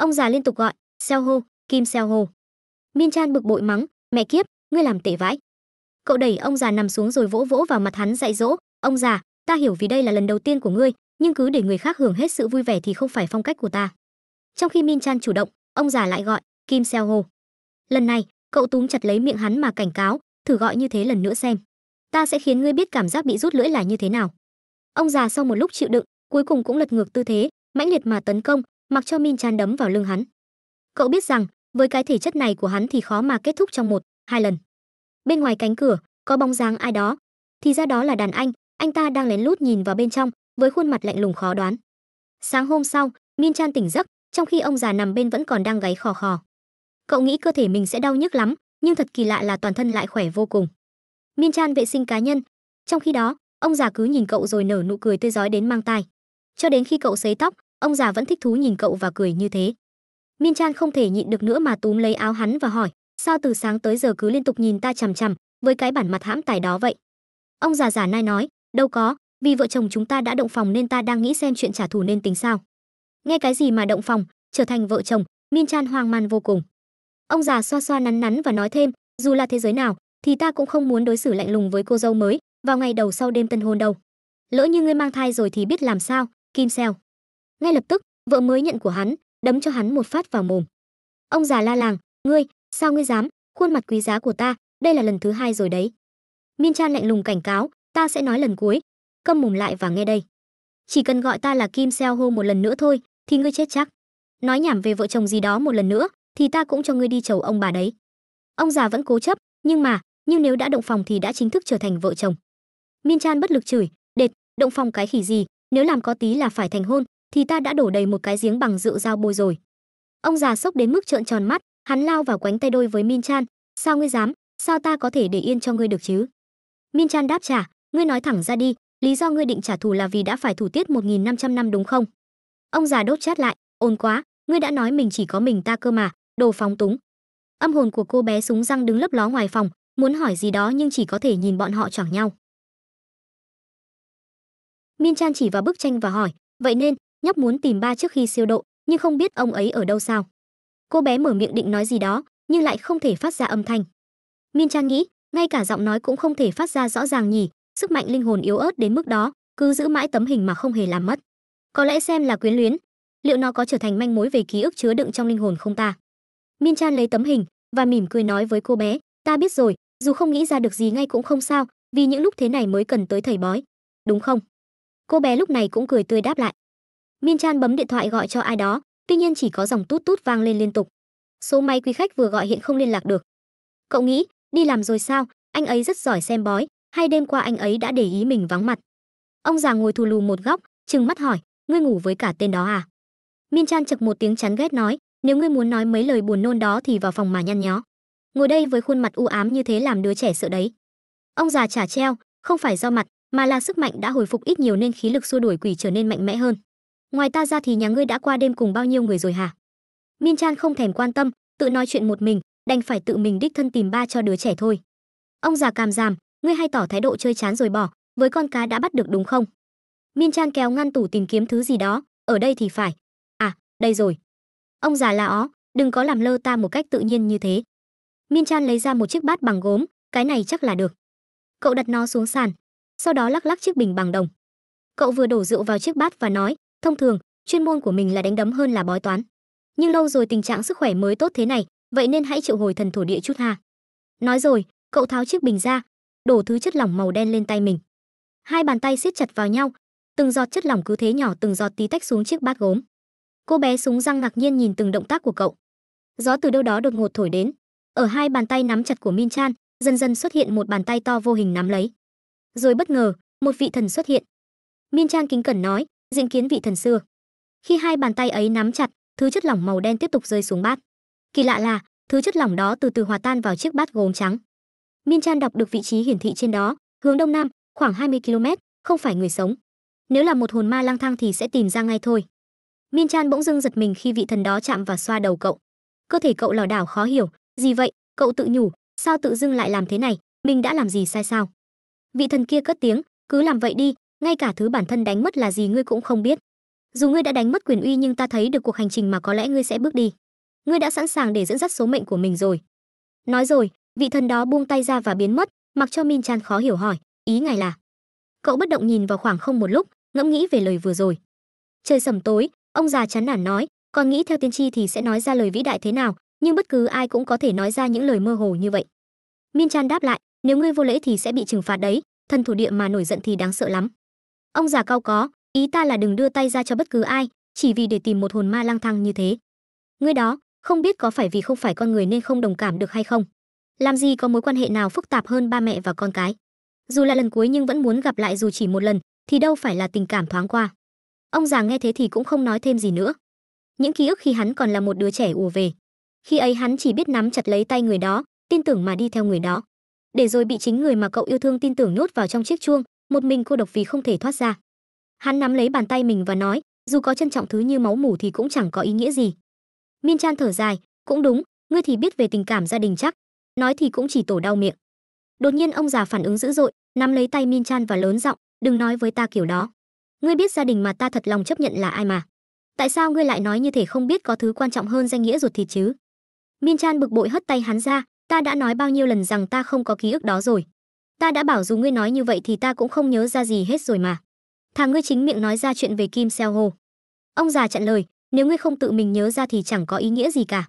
Ông già liên tục gọi, "Seo Ho, Kim Seo Ho." Min Chan bực bội mắng, "Mẹ kiếp, ngươi làm tệ vãi." Cậu đẩy ông già nằm xuống rồi vỗ vỗ vào mặt hắn dạy dỗ, "Ông già, ta hiểu vì đây là lần đầu tiên của ngươi, nhưng cứ để người khác hưởng hết sự vui vẻ thì không phải phong cách của ta." Trong khi Min Chan chủ động, ông già lại gọi, "Kim Seo Ho." Lần này, cậu túm chặt lấy miệng hắn mà cảnh cáo, "Thử gọi như thế lần nữa xem." ta sẽ khiến ngươi biết cảm giác bị rút lưỡi là như thế nào. Ông già sau một lúc chịu đựng, cuối cùng cũng lật ngược tư thế, mãnh liệt mà tấn công, mặc cho Min Chan đấm vào lưng hắn. Cậu biết rằng, với cái thể chất này của hắn thì khó mà kết thúc trong một, hai lần. Bên ngoài cánh cửa, có bóng dáng ai đó. Thì ra đó là đàn anh, anh ta đang lén lút nhìn vào bên trong, với khuôn mặt lạnh lùng khó đoán. Sáng hôm sau, Min Chan tỉnh giấc, trong khi ông già nằm bên vẫn còn đang gáy khò khò. Cậu nghĩ cơ thể mình sẽ đau nhức lắm, nhưng thật kỳ lạ là toàn thân lại khỏe vô cùng. Min Chan vệ sinh cá nhân. Trong khi đó, ông già cứ nhìn cậu rồi nở nụ cười tươi rói đến mang tai. Cho đến khi cậu sấy tóc, ông già vẫn thích thú nhìn cậu và cười như thế min chan không thể nhịn được nữa mà túm lấy áo hắn và hỏi sao từ sáng tới giờ cứ liên tục nhìn ta chằm chằm với cái bản mặt hãm tài đó vậy ông già giả nai nói đâu có vì vợ chồng chúng ta đã động phòng nên ta đang nghĩ xem chuyện trả thù nên tính sao nghe cái gì mà động phòng trở thành vợ chồng min chan hoang man vô cùng ông già xoa xoa nắn nắn và nói thêm dù là thế giới nào thì ta cũng không muốn đối xử lạnh lùng với cô dâu mới vào ngày đầu sau đêm tân hôn đâu lỡ như ngươi mang thai rồi thì biết làm sao kim xèo ngay lập tức vợ mới nhận của hắn đấm cho hắn một phát vào mồm ông già la làng ngươi sao ngươi dám khuôn mặt quý giá của ta đây là lần thứ hai rồi đấy miên chan lạnh lùng cảnh cáo ta sẽ nói lần cuối câm mồm lại và nghe đây chỉ cần gọi ta là kim seo hô một lần nữa thôi thì ngươi chết chắc nói nhảm về vợ chồng gì đó một lần nữa thì ta cũng cho ngươi đi chầu ông bà đấy ông già vẫn cố chấp nhưng mà nhưng nếu đã động phòng thì đã chính thức trở thành vợ chồng miên chan bất lực chửi đệt động phòng cái khỉ gì nếu làm có tí là phải thành hôn thì ta đã đổ đầy một cái giếng bằng rượu dao bôi rồi. Ông già sốc đến mức trợn tròn mắt, hắn lao vào quánh tay đôi với Min Chan, sao ngươi dám, sao ta có thể để yên cho ngươi được chứ? Min Chan đáp trả, ngươi nói thẳng ra đi, lý do ngươi định trả thù là vì đã phải thủ tiết 1.500 năm đúng không? Ông già đốt chát lại, ồn quá, ngươi đã nói mình chỉ có mình ta cơ mà, đồ phóng túng. Âm hồn của cô bé súng răng đứng lấp ló ngoài phòng, muốn hỏi gì đó nhưng chỉ có thể nhìn bọn họ chỏng nhau. Min Chan chỉ vào bức tranh và hỏi, vậy nên, nhóc muốn tìm ba trước khi siêu độ nhưng không biết ông ấy ở đâu sao cô bé mở miệng định nói gì đó nhưng lại không thể phát ra âm thanh min chan nghĩ ngay cả giọng nói cũng không thể phát ra rõ ràng nhỉ sức mạnh linh hồn yếu ớt đến mức đó cứ giữ mãi tấm hình mà không hề làm mất có lẽ xem là quyến luyến liệu nó có trở thành manh mối về ký ức chứa đựng trong linh hồn không ta min chan lấy tấm hình và mỉm cười nói với cô bé ta biết rồi dù không nghĩ ra được gì ngay cũng không sao vì những lúc thế này mới cần tới thầy bói đúng không cô bé lúc này cũng cười tươi đáp lại Miên Chan bấm điện thoại gọi cho ai đó, tuy nhiên chỉ có dòng tút tút vang lên liên tục. Số máy quý khách vừa gọi hiện không liên lạc được. Cậu nghĩ, đi làm rồi sao, anh ấy rất giỏi xem bói, hay đêm qua anh ấy đã để ý mình vắng mặt. Ông già ngồi thù lù một góc, trừng mắt hỏi, ngươi ngủ với cả tên đó à? Miên Chan chực một tiếng chán ghét nói, nếu ngươi muốn nói mấy lời buồn nôn đó thì vào phòng mà nhăn nhó. Ngồi đây với khuôn mặt u ám như thế làm đứa trẻ sợ đấy. Ông già trả treo, không phải do mặt, mà là sức mạnh đã hồi phục ít nhiều nên khí lực xua đuổi quỷ trở nên mạnh mẽ hơn ngoài ta ra thì nhà ngươi đã qua đêm cùng bao nhiêu người rồi hả miên chan không thèm quan tâm tự nói chuyện một mình đành phải tự mình đích thân tìm ba cho đứa trẻ thôi ông già càm giảm ngươi hay tỏ thái độ chơi chán rồi bỏ với con cá đã bắt được đúng không miên chan kéo ngăn tủ tìm kiếm thứ gì đó ở đây thì phải à đây rồi ông già là ó đừng có làm lơ ta một cách tự nhiên như thế miên chan lấy ra một chiếc bát bằng gốm cái này chắc là được cậu đặt nó xuống sàn sau đó lắc lắc chiếc bình bằng đồng cậu vừa đổ rượu vào chiếc bát và nói Thông thường, chuyên môn của mình là đánh đấm hơn là bói toán. Nhưng lâu rồi tình trạng sức khỏe mới tốt thế này, vậy nên hãy triệu hồi thần thổ địa chút ha. Nói rồi, cậu tháo chiếc bình ra, đổ thứ chất lỏng màu đen lên tay mình. Hai bàn tay siết chặt vào nhau, từng giọt chất lỏng cứ thế nhỏ từng giọt tí tách xuống chiếc bát gốm. Cô bé súng răng ngạc nhiên nhìn từng động tác của cậu. Gió từ đâu đó đột ngột thổi đến, ở hai bàn tay nắm chặt của Min Chan, dần dần xuất hiện một bàn tay to vô hình nắm lấy. Rồi bất ngờ, một vị thần xuất hiện. Min Chan kính cẩn nói, Diện kiến vị thần xưa. Khi hai bàn tay ấy nắm chặt, thứ chất lỏng màu đen tiếp tục rơi xuống bát. Kỳ lạ là, thứ chất lỏng đó từ từ hòa tan vào chiếc bát gốm trắng. Min Chan đọc được vị trí hiển thị trên đó, hướng đông nam, khoảng 20 km, không phải người sống. Nếu là một hồn ma lang thang thì sẽ tìm ra ngay thôi. Min Chan bỗng dưng giật mình khi vị thần đó chạm và xoa đầu cậu. Cơ thể cậu lò đảo khó hiểu, gì vậy? Cậu tự nhủ, sao tự dưng lại làm thế này? Mình đã làm gì sai sao? Vị thần kia cất tiếng, cứ làm vậy đi, ngay cả thứ bản thân đánh mất là gì ngươi cũng không biết dù ngươi đã đánh mất quyền uy nhưng ta thấy được cuộc hành trình mà có lẽ ngươi sẽ bước đi ngươi đã sẵn sàng để dẫn dắt số mệnh của mình rồi nói rồi vị thần đó buông tay ra và biến mất mặc cho min chan khó hiểu hỏi ý ngài là cậu bất động nhìn vào khoảng không một lúc ngẫm nghĩ về lời vừa rồi trời sầm tối ông già chán nản nói còn nghĩ theo tiên tri thì sẽ nói ra lời vĩ đại thế nào nhưng bất cứ ai cũng có thể nói ra những lời mơ hồ như vậy min chan đáp lại nếu ngươi vô lễ thì sẽ bị trừng phạt đấy thần thủ địa mà nổi giận thì đáng sợ lắm Ông già cao có, ý ta là đừng đưa tay ra cho bất cứ ai, chỉ vì để tìm một hồn ma lang thang như thế. Ngươi đó, không biết có phải vì không phải con người nên không đồng cảm được hay không. Làm gì có mối quan hệ nào phức tạp hơn ba mẹ và con cái. Dù là lần cuối nhưng vẫn muốn gặp lại dù chỉ một lần, thì đâu phải là tình cảm thoáng qua. Ông già nghe thế thì cũng không nói thêm gì nữa. Những ký ức khi hắn còn là một đứa trẻ ùa về. Khi ấy hắn chỉ biết nắm chặt lấy tay người đó, tin tưởng mà đi theo người đó. Để rồi bị chính người mà cậu yêu thương tin tưởng nhốt vào trong chiếc chuông, một mình cô độc vì không thể thoát ra hắn nắm lấy bàn tay mình và nói dù có trân trọng thứ như máu mủ thì cũng chẳng có ý nghĩa gì miên chan thở dài cũng đúng ngươi thì biết về tình cảm gia đình chắc nói thì cũng chỉ tổ đau miệng đột nhiên ông già phản ứng dữ dội nắm lấy tay Min chan và lớn giọng đừng nói với ta kiểu đó ngươi biết gia đình mà ta thật lòng chấp nhận là ai mà tại sao ngươi lại nói như thể không biết có thứ quan trọng hơn danh nghĩa ruột thịt chứ Min chan bực bội hất tay hắn ra ta đã nói bao nhiêu lần rằng ta không có ký ức đó rồi Ta đã bảo dù ngươi nói như vậy thì ta cũng không nhớ ra gì hết rồi mà. Thằng ngươi chính miệng nói ra chuyện về Kim Seo Hồ. Ông già chặn lời, nếu ngươi không tự mình nhớ ra thì chẳng có ý nghĩa gì cả.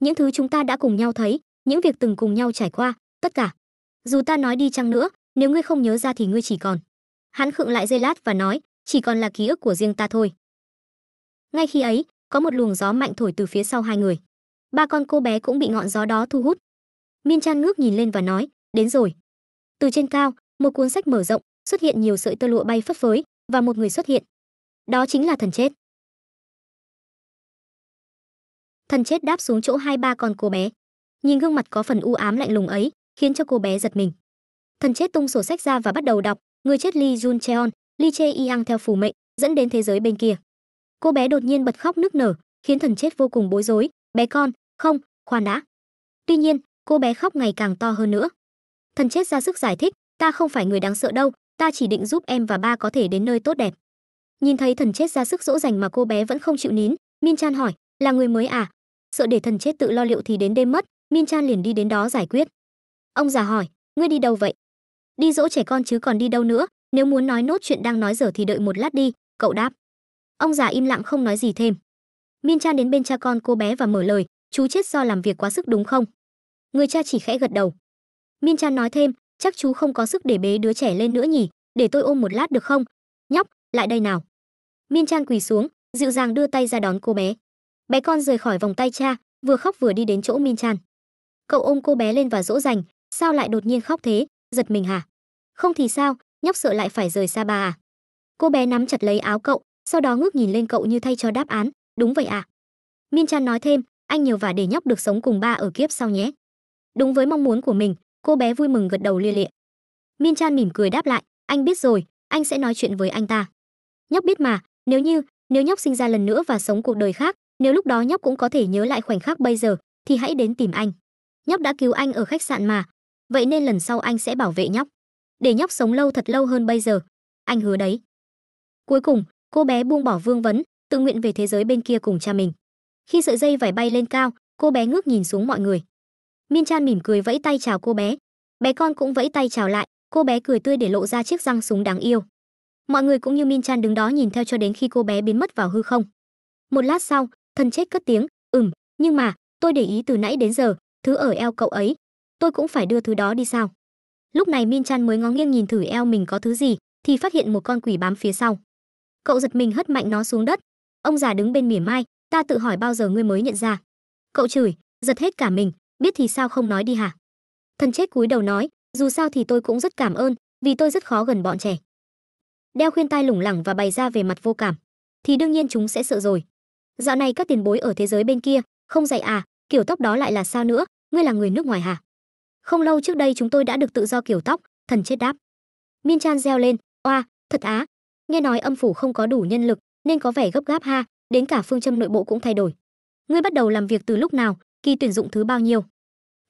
Những thứ chúng ta đã cùng nhau thấy, những việc từng cùng nhau trải qua, tất cả. Dù ta nói đi chăng nữa, nếu ngươi không nhớ ra thì ngươi chỉ còn. Hắn khựng lại dây lát và nói, chỉ còn là ký ức của riêng ta thôi. Ngay khi ấy, có một luồng gió mạnh thổi từ phía sau hai người. Ba con cô bé cũng bị ngọn gió đó thu hút. Miên Trang ngước nhìn lên và nói, đến rồi. Từ trên cao, một cuốn sách mở rộng, xuất hiện nhiều sợi tơ lụa bay phấp phới và một người xuất hiện. Đó chính là thần chết. Thần chết đáp xuống chỗ hai ba con cô bé. Nhìn gương mặt có phần u ám lạnh lùng ấy, khiến cho cô bé giật mình. Thần chết tung sổ sách ra và bắt đầu đọc, người chết Lee Jun Cheon, Lee Che Yang theo phù mệnh, dẫn đến thế giới bên kia. Cô bé đột nhiên bật khóc nức nở, khiến thần chết vô cùng bối rối, bé con, không, khoan đã. Tuy nhiên, cô bé khóc ngày càng to hơn nữa thần chết ra sức giải thích ta không phải người đáng sợ đâu ta chỉ định giúp em và ba có thể đến nơi tốt đẹp nhìn thấy thần chết ra sức dỗ dành mà cô bé vẫn không chịu nín min chan hỏi là người mới à sợ để thần chết tự lo liệu thì đến đêm mất min chan liền đi đến đó giải quyết ông già hỏi ngươi đi đâu vậy đi dỗ trẻ con chứ còn đi đâu nữa nếu muốn nói nốt chuyện đang nói dở thì đợi một lát đi cậu đáp ông già im lặng không nói gì thêm min chan đến bên cha con cô bé và mở lời chú chết do làm việc quá sức đúng không người cha chỉ khẽ gật đầu Min Chan nói thêm, chắc chú không có sức để bế đứa trẻ lên nữa nhỉ, để tôi ôm một lát được không? Nhóc, lại đây nào. Min Chan quỳ xuống, dịu dàng đưa tay ra đón cô bé. Bé con rời khỏi vòng tay cha, vừa khóc vừa đi đến chỗ Min Chan. Cậu ôm cô bé lên và dỗ dành, sao lại đột nhiên khóc thế, giật mình hả? Không thì sao, nhóc sợ lại phải rời xa bà à? Cô bé nắm chặt lấy áo cậu, sau đó ngước nhìn lên cậu như thay cho đáp án, đúng vậy À? Min Chan nói thêm, anh nhiều và để nhóc được sống cùng ba ở kiếp sau nhé. Đúng với mong muốn của mình, cô bé vui mừng gật đầu lia lịa miên chan mỉm cười đáp lại anh biết rồi anh sẽ nói chuyện với anh ta nhóc biết mà nếu như nếu nhóc sinh ra lần nữa và sống cuộc đời khác nếu lúc đó nhóc cũng có thể nhớ lại khoảnh khắc bây giờ thì hãy đến tìm anh nhóc đã cứu anh ở khách sạn mà vậy nên lần sau anh sẽ bảo vệ nhóc để nhóc sống lâu thật lâu hơn bây giờ anh hứa đấy cuối cùng cô bé buông bỏ vương vấn tự nguyện về thế giới bên kia cùng cha mình khi sợi dây vải bay lên cao cô bé ngước nhìn xuống mọi người Min Chan mỉm cười vẫy tay chào cô bé. Bé con cũng vẫy tay chào lại, cô bé cười tươi để lộ ra chiếc răng súng đáng yêu. Mọi người cũng như Min Chan đứng đó nhìn theo cho đến khi cô bé biến mất vào hư không. Một lát sau, thân chết cất tiếng, "Ừm, nhưng mà, tôi để ý từ nãy đến giờ, thứ ở eo cậu ấy, tôi cũng phải đưa thứ đó đi sao?" Lúc này Min Chan mới ngó nghiêng nhìn thử eo mình có thứ gì, thì phát hiện một con quỷ bám phía sau. Cậu giật mình hất mạnh nó xuống đất. Ông già đứng bên mỉa mai, "Ta tự hỏi bao giờ ngươi mới nhận ra?" Cậu chửi, giật hết cả mình, biết thì sao không nói đi hả thần chết cúi đầu nói dù sao thì tôi cũng rất cảm ơn vì tôi rất khó gần bọn trẻ đeo khuyên tai lủng lẳng và bày ra về mặt vô cảm thì đương nhiên chúng sẽ sợ rồi dạo này các tiền bối ở thế giới bên kia không dạy à kiểu tóc đó lại là sao nữa ngươi là người nước ngoài hả không lâu trước đây chúng tôi đã được tự do kiểu tóc thần chết đáp miên chan reo lên oa thật á nghe nói âm phủ không có đủ nhân lực nên có vẻ gấp gáp ha đến cả phương châm nội bộ cũng thay đổi ngươi bắt đầu làm việc từ lúc nào kỳ tuyển dụng thứ bao nhiêu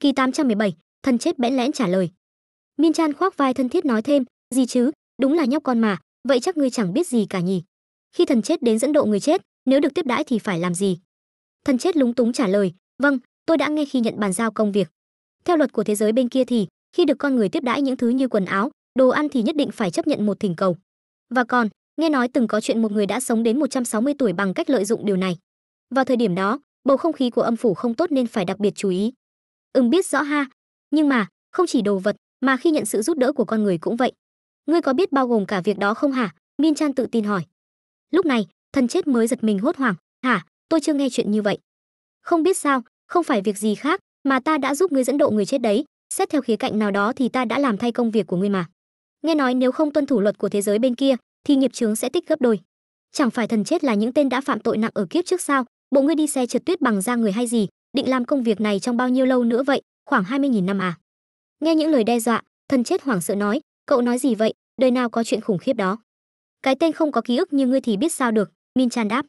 Kỳ 817, thần chết bẽn lẽn trả lời. Min Chan khoác vai thân thiết nói thêm, gì chứ, đúng là nhóc con mà, vậy chắc ngươi chẳng biết gì cả nhỉ. Khi thần chết đến dẫn độ người chết, nếu được tiếp đãi thì phải làm gì? Thần chết lúng túng trả lời, vâng, tôi đã nghe khi nhận bàn giao công việc. Theo luật của thế giới bên kia thì, khi được con người tiếp đãi những thứ như quần áo, đồ ăn thì nhất định phải chấp nhận một thỉnh cầu. Và còn, nghe nói từng có chuyện một người đã sống đến 160 tuổi bằng cách lợi dụng điều này. Vào thời điểm đó, bầu không khí của âm phủ không tốt nên phải đặc biệt chú ý ừm biết rõ ha nhưng mà không chỉ đồ vật mà khi nhận sự giúp đỡ của con người cũng vậy ngươi có biết bao gồm cả việc đó không hả min chan tự tin hỏi lúc này thần chết mới giật mình hốt hoảng hả tôi chưa nghe chuyện như vậy không biết sao không phải việc gì khác mà ta đã giúp ngươi dẫn độ người chết đấy xét theo khía cạnh nào đó thì ta đã làm thay công việc của ngươi mà nghe nói nếu không tuân thủ luật của thế giới bên kia thì nghiệp chướng sẽ tích gấp đôi chẳng phải thần chết là những tên đã phạm tội nặng ở kiếp trước sao bộ ngươi đi xe trượt tuyết bằng da người hay gì định làm công việc này trong bao nhiêu lâu nữa vậy, khoảng 20.000 năm à? Nghe những lời đe dọa, thần chết hoảng sợ nói, cậu nói gì vậy, đời nào có chuyện khủng khiếp đó. Cái tên không có ký ức như ngươi thì biết sao được, Min Chan đáp.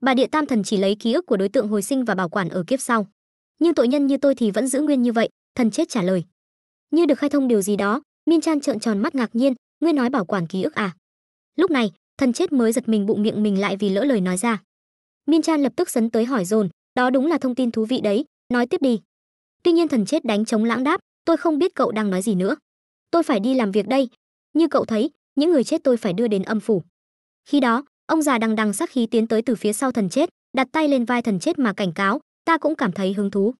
Bà địa tam thần chỉ lấy ký ức của đối tượng hồi sinh và bảo quản ở kiếp sau. Nhưng tội nhân như tôi thì vẫn giữ nguyên như vậy, thần chết trả lời. Như được khai thông điều gì đó, Min Chan trợn tròn mắt ngạc nhiên, ngươi nói bảo quản ký ức à? Lúc này, thần chết mới giật mình bụng miệng mình lại vì lỡ lời nói ra. Min Chan lập tức sấn tới hỏi dồn, đó đúng là thông tin thú vị đấy nói tiếp đi tuy nhiên thần chết đánh chống lãng đáp tôi không biết cậu đang nói gì nữa tôi phải đi làm việc đây như cậu thấy những người chết tôi phải đưa đến âm phủ khi đó ông già đằng đằng sắc khí tiến tới từ phía sau thần chết đặt tay lên vai thần chết mà cảnh cáo ta cũng cảm thấy hứng thú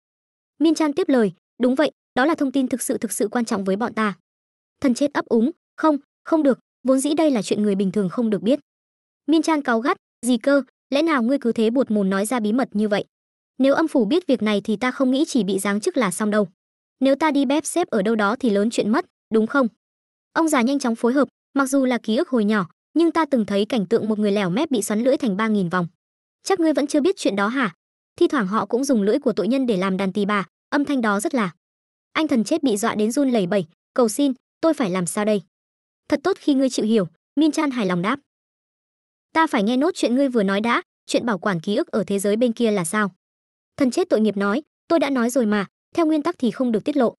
min chan tiếp lời đúng vậy đó là thông tin thực sự thực sự quan trọng với bọn ta thần chết ấp úng không không được vốn dĩ đây là chuyện người bình thường không được biết min chan cáu gắt gì cơ lẽ nào ngươi cứ thế buột mồm nói ra bí mật như vậy nếu âm phủ biết việc này thì ta không nghĩ chỉ bị giáng chức là xong đâu. Nếu ta đi bếp xếp ở đâu đó thì lớn chuyện mất, đúng không? Ông già nhanh chóng phối hợp, mặc dù là ký ức hồi nhỏ, nhưng ta từng thấy cảnh tượng một người lẻo mép bị xoắn lưỡi thành ba nghìn vòng. Chắc ngươi vẫn chưa biết chuyện đó hả? Thi thoảng họ cũng dùng lưỡi của tội nhân để làm đàn tỳ bà, âm thanh đó rất là. Anh thần chết bị dọa đến run lẩy bẩy, cầu xin, tôi phải làm sao đây? Thật tốt khi ngươi chịu hiểu, Min Chan hài lòng đáp. Ta phải nghe nốt chuyện ngươi vừa nói đã, chuyện bảo quản ký ức ở thế giới bên kia là sao? Thần chết tội nghiệp nói, tôi đã nói rồi mà, theo nguyên tắc thì không được tiết lộ.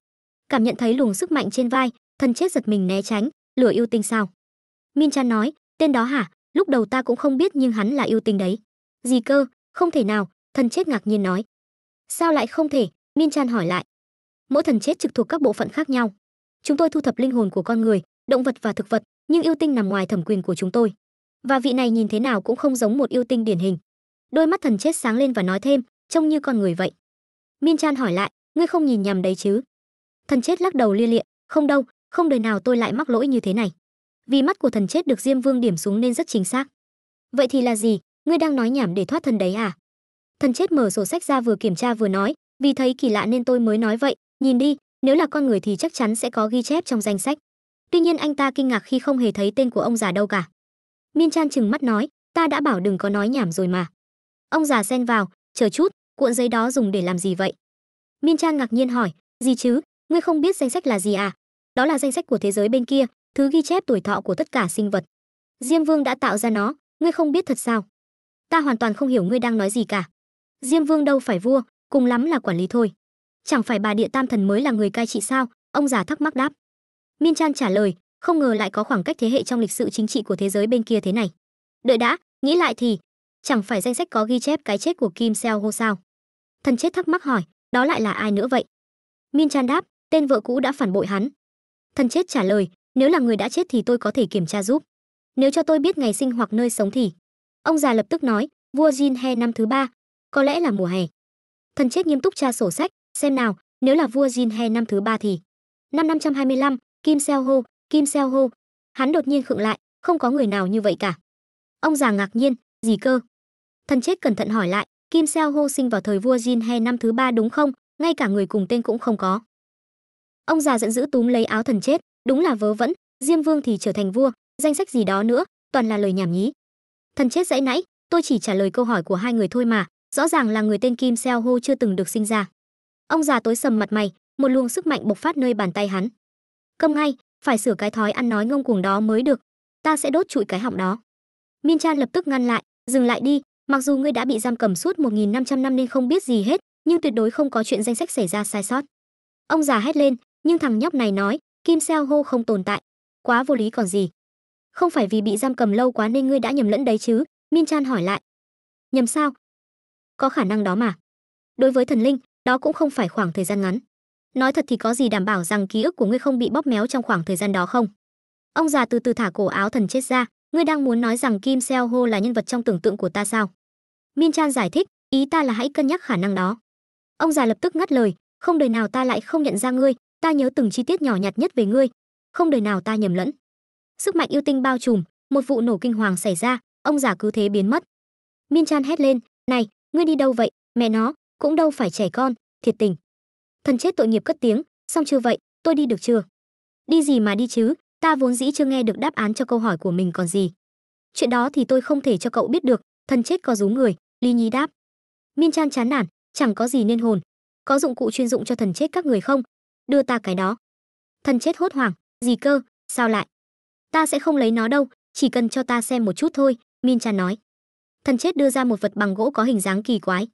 Cảm nhận thấy luồng sức mạnh trên vai, thần chết giật mình né tránh, lửa yêu tinh sao? Min Chan nói, tên đó hả, lúc đầu ta cũng không biết nhưng hắn là yêu tinh đấy. Gì cơ, không thể nào, thần chết ngạc nhiên nói. Sao lại không thể, Min Chan hỏi lại. Mỗi thần chết trực thuộc các bộ phận khác nhau. Chúng tôi thu thập linh hồn của con người, động vật và thực vật, nhưng yêu tinh nằm ngoài thẩm quyền của chúng tôi. Và vị này nhìn thế nào cũng không giống một yêu tinh điển hình. Đôi mắt thần chết sáng lên và nói thêm, trông như con người vậy miên chan hỏi lại ngươi không nhìn nhầm đấy chứ thần chết lắc đầu lia lịa không đâu không đời nào tôi lại mắc lỗi như thế này vì mắt của thần chết được diêm vương điểm xuống nên rất chính xác vậy thì là gì ngươi đang nói nhảm để thoát thân đấy à thần chết mở sổ sách ra vừa kiểm tra vừa nói vì thấy kỳ lạ nên tôi mới nói vậy nhìn đi nếu là con người thì chắc chắn sẽ có ghi chép trong danh sách tuy nhiên anh ta kinh ngạc khi không hề thấy tên của ông già đâu cả miên chan chừng mắt nói ta đã bảo đừng có nói nhảm rồi mà ông già xen vào chờ chút cuộn giấy đó dùng để làm gì vậy miên trang ngạc nhiên hỏi gì chứ ngươi không biết danh sách là gì à đó là danh sách của thế giới bên kia thứ ghi chép tuổi thọ của tất cả sinh vật diêm vương đã tạo ra nó ngươi không biết thật sao ta hoàn toàn không hiểu ngươi đang nói gì cả diêm vương đâu phải vua cùng lắm là quản lý thôi chẳng phải bà địa tam thần mới là người cai trị sao ông già thắc mắc đáp miên trang trả lời không ngờ lại có khoảng cách thế hệ trong lịch sử chính trị của thế giới bên kia thế này đợi đã nghĩ lại thì chẳng phải danh sách có ghi chép cái chết của Kim Seo Ho sao? Thần chết thắc mắc hỏi, đó lại là ai nữa vậy? Min Chan đáp, tên vợ cũ đã phản bội hắn. Thần chết trả lời, nếu là người đã chết thì tôi có thể kiểm tra giúp. Nếu cho tôi biết ngày sinh hoặc nơi sống thì. Ông già lập tức nói, vua Jin He năm thứ ba, có lẽ là mùa hè. Thần chết nghiêm túc tra sổ sách, xem nào, nếu là vua Jin He năm thứ ba thì. Năm 525, Kim Seo Ho, Kim Seo Ho. Hắn đột nhiên khựng lại, không có người nào như vậy cả. Ông già ngạc nhiên, gì cơ? Thần chết cẩn thận hỏi lại, Kim Seo Ho sinh vào thời vua Jin He năm thứ ba đúng không? Ngay cả người cùng tên cũng không có. Ông già giận dữ túm lấy áo thần chết, đúng là vớ vẩn, Diêm Vương thì trở thành vua, danh sách gì đó nữa, toàn là lời nhảm nhí. Thần chết dãy nãy, tôi chỉ trả lời câu hỏi của hai người thôi mà, rõ ràng là người tên Kim Seo Ho chưa từng được sinh ra. Ông già tối sầm mặt mày, một luồng sức mạnh bộc phát nơi bàn tay hắn. Câm ngay, phải sửa cái thói ăn nói ngông cuồng đó mới được, ta sẽ đốt trụi cái họng đó. Miên Chan lập tức ngăn lại, dừng lại đi, Mặc dù ngươi đã bị giam cầm suốt 1500 năm nên không biết gì hết, nhưng tuyệt đối không có chuyện danh sách xảy ra sai sót. Ông già hét lên, nhưng thằng nhóc này nói, Kim Seo Ho không tồn tại, quá vô lý còn gì. Không phải vì bị giam cầm lâu quá nên ngươi đã nhầm lẫn đấy chứ? Min Chan hỏi lại. Nhầm sao? Có khả năng đó mà. Đối với thần linh, đó cũng không phải khoảng thời gian ngắn. Nói thật thì có gì đảm bảo rằng ký ức của ngươi không bị bóp méo trong khoảng thời gian đó không? Ông già từ từ thả cổ áo thần chết ra, ngươi đang muốn nói rằng Kim Seo Ho là nhân vật trong tưởng tượng của ta sao? Min Chan giải thích, ý ta là hãy cân nhắc khả năng đó. Ông già lập tức ngắt lời, không đời nào ta lại không nhận ra ngươi, ta nhớ từng chi tiết nhỏ nhặt nhất về ngươi, không đời nào ta nhầm lẫn. Sức mạnh yêu tinh bao trùm, một vụ nổ kinh hoàng xảy ra, ông già cứ thế biến mất. Min Chan hét lên, "Này, ngươi đi đâu vậy? Mẹ nó, cũng đâu phải trẻ con, thiệt tình." Thần chết tội nghiệp cất tiếng, "Xong chưa vậy, tôi đi được chưa?" "Đi gì mà đi chứ, ta vốn dĩ chưa nghe được đáp án cho câu hỏi của mình còn gì." "Chuyện đó thì tôi không thể cho cậu biết được, thần chết có rú người." Lý Nhi đáp. Miên Chan chán nản, chẳng có gì nên hồn. Có dụng cụ chuyên dụng cho thần chết các người không? Đưa ta cái đó. Thần chết hốt hoảng, gì cơ, sao lại? Ta sẽ không lấy nó đâu, chỉ cần cho ta xem một chút thôi, Min Chan nói. Thần chết đưa ra một vật bằng gỗ có hình dáng kỳ quái.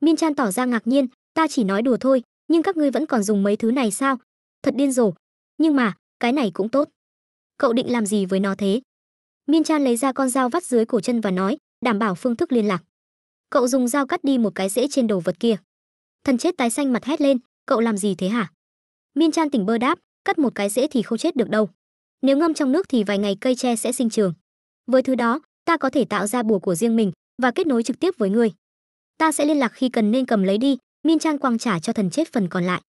Min Chan tỏ ra ngạc nhiên, ta chỉ nói đùa thôi, nhưng các ngươi vẫn còn dùng mấy thứ này sao? Thật điên rồ. Nhưng mà, cái này cũng tốt. Cậu định làm gì với nó thế? Min Chan lấy ra con dao vắt dưới cổ chân và nói, đảm bảo phương thức liên lạc cậu dùng dao cắt đi một cái rễ trên đồ vật kia thần chết tái xanh mặt hét lên cậu làm gì thế hả min chan tỉnh bơ đáp cắt một cái rễ thì không chết được đâu nếu ngâm trong nước thì vài ngày cây tre sẽ sinh trường với thứ đó ta có thể tạo ra bùa của riêng mình và kết nối trực tiếp với ngươi ta sẽ liên lạc khi cần nên cầm lấy đi min chan quang trả cho thần chết phần còn lại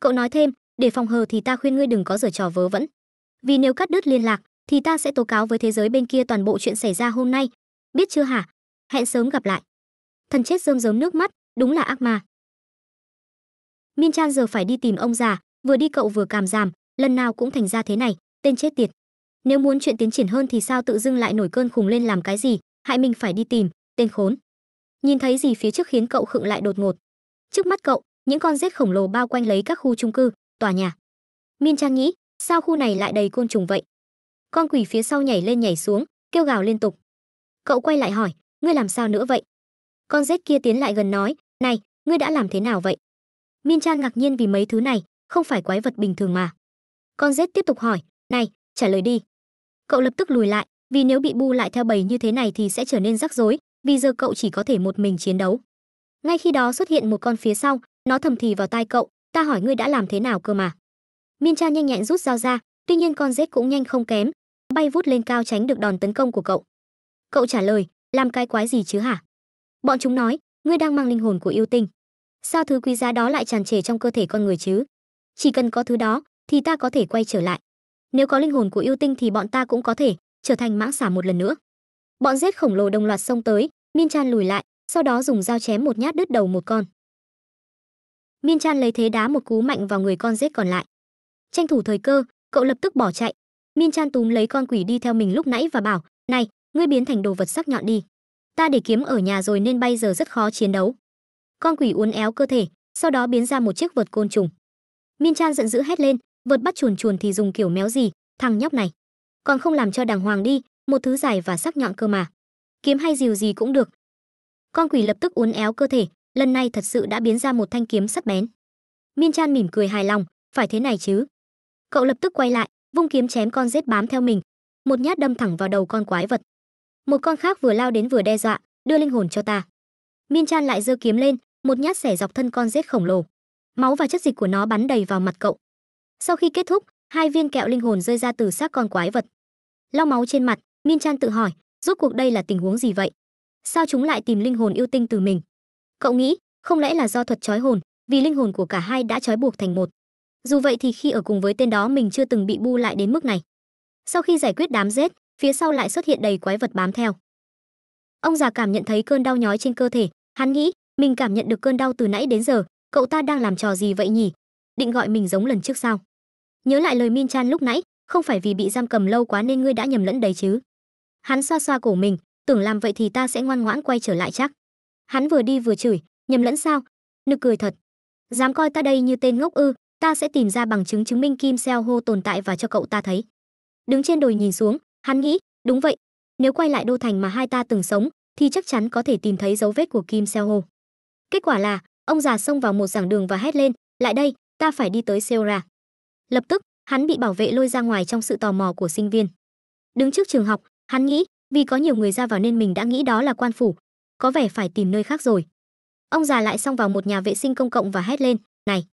cậu nói thêm để phòng hờ thì ta khuyên ngươi đừng có giở trò vớ vẩn vì nếu cắt đứt liên lạc thì ta sẽ tố cáo với thế giới bên kia toàn bộ chuyện xảy ra hôm nay biết chưa hả hẹn sớm gặp lại thần chết rơm rớm nước mắt đúng là ác ma min chan giờ phải đi tìm ông già vừa đi cậu vừa cảm giảm lần nào cũng thành ra thế này tên chết tiệt nếu muốn chuyện tiến triển hơn thì sao tự dưng lại nổi cơn khùng lên làm cái gì hại mình phải đi tìm tên khốn nhìn thấy gì phía trước khiến cậu khựng lại đột ngột trước mắt cậu những con rết khổng lồ bao quanh lấy các khu chung cư tòa nhà min chan nghĩ sao khu này lại đầy côn trùng vậy con quỷ phía sau nhảy lên nhảy xuống kêu gào liên tục cậu quay lại hỏi ngươi làm sao nữa vậy con rết kia tiến lại gần nói này ngươi đã làm thế nào vậy min chan ngạc nhiên vì mấy thứ này không phải quái vật bình thường mà con rết tiếp tục hỏi này trả lời đi cậu lập tức lùi lại vì nếu bị bu lại theo bầy như thế này thì sẽ trở nên rắc rối vì giờ cậu chỉ có thể một mình chiến đấu ngay khi đó xuất hiện một con phía sau nó thầm thì vào tai cậu ta hỏi ngươi đã làm thế nào cơ mà min chan nhanh nhẹn rút dao ra tuy nhiên con rết cũng nhanh không kém bay vút lên cao tránh được đòn tấn công của cậu cậu trả lời làm cái quái gì chứ hả Bọn chúng nói, ngươi đang mang linh hồn của yêu tinh. Sao thứ quý giá đó lại tràn trề trong cơ thể con người chứ? Chỉ cần có thứ đó, thì ta có thể quay trở lại. Nếu có linh hồn của yêu tinh thì bọn ta cũng có thể trở thành mãng xà một lần nữa. Bọn rết khổng lồ đồng loạt xông tới, Miên Chan lùi lại, sau đó dùng dao chém một nhát đứt đầu một con. Miên Chan lấy thế đá một cú mạnh vào người con rết còn lại. Tranh thủ thời cơ, cậu lập tức bỏ chạy. Miên Chan túm lấy con quỷ đi theo mình lúc nãy và bảo, "Này, ngươi biến thành đồ vật sắc nhọn đi." ta để kiếm ở nhà rồi nên bây giờ rất khó chiến đấu con quỷ uốn éo cơ thể sau đó biến ra một chiếc vợt côn trùng Miên chan giận dữ hét lên vợt bắt chuồn chuồn thì dùng kiểu méo gì thằng nhóc này còn không làm cho đàng hoàng đi một thứ dài và sắc nhọn cơ mà kiếm hay dìu gì cũng được con quỷ lập tức uốn éo cơ thể lần này thật sự đã biến ra một thanh kiếm sắc bén Miên chan mỉm cười hài lòng phải thế này chứ cậu lập tức quay lại vung kiếm chém con rết bám theo mình một nhát đâm thẳng vào đầu con quái vật một con khác vừa lao đến vừa đe dọa đưa linh hồn cho ta miên chan lại giơ kiếm lên một nhát xẻ dọc thân con rết khổng lồ máu và chất dịch của nó bắn đầy vào mặt cậu sau khi kết thúc hai viên kẹo linh hồn rơi ra từ xác con quái vật lau máu trên mặt miên chan tự hỏi rốt cuộc đây là tình huống gì vậy sao chúng lại tìm linh hồn yêu tinh từ mình cậu nghĩ không lẽ là do thuật trói hồn vì linh hồn của cả hai đã trói buộc thành một dù vậy thì khi ở cùng với tên đó mình chưa từng bị bu lại đến mức này sau khi giải quyết đám rết phía sau lại xuất hiện đầy quái vật bám theo. Ông già cảm nhận thấy cơn đau nhói trên cơ thể, hắn nghĩ, mình cảm nhận được cơn đau từ nãy đến giờ, cậu ta đang làm trò gì vậy nhỉ? Định gọi mình giống lần trước sao? Nhớ lại lời Min Chan lúc nãy, không phải vì bị giam cầm lâu quá nên ngươi đã nhầm lẫn đấy chứ? Hắn xoa xoa cổ mình, tưởng làm vậy thì ta sẽ ngoan ngoãn quay trở lại chắc. Hắn vừa đi vừa chửi, nhầm lẫn sao? Nực cười thật. Dám coi ta đây như tên ngốc ư, ta sẽ tìm ra bằng chứng chứng minh Kim Seo Ho tồn tại và cho cậu ta thấy. Đứng trên đồi nhìn xuống, Hắn nghĩ, đúng vậy, nếu quay lại đô thành mà hai ta từng sống, thì chắc chắn có thể tìm thấy dấu vết của Kim Seo Ho. Kết quả là, ông già xông vào một giảng đường và hét lên, lại đây, ta phải đi tới seora à. Lập tức, hắn bị bảo vệ lôi ra ngoài trong sự tò mò của sinh viên. Đứng trước trường học, hắn nghĩ, vì có nhiều người ra vào nên mình đã nghĩ đó là quan phủ, có vẻ phải tìm nơi khác rồi. Ông già lại xông vào một nhà vệ sinh công cộng và hét lên, "Này!"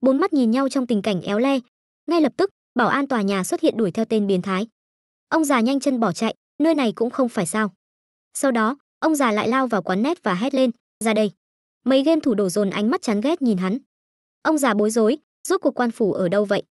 Bốn mắt nhìn nhau trong tình cảnh éo le. Ngay lập tức, bảo an tòa nhà xuất hiện đuổi theo tên biến thái ông già nhanh chân bỏ chạy nơi này cũng không phải sao sau đó ông già lại lao vào quán nét và hét lên ra đây mấy game thủ đổ dồn ánh mắt chán ghét nhìn hắn ông già bối rối rốt cuộc quan phủ ở đâu vậy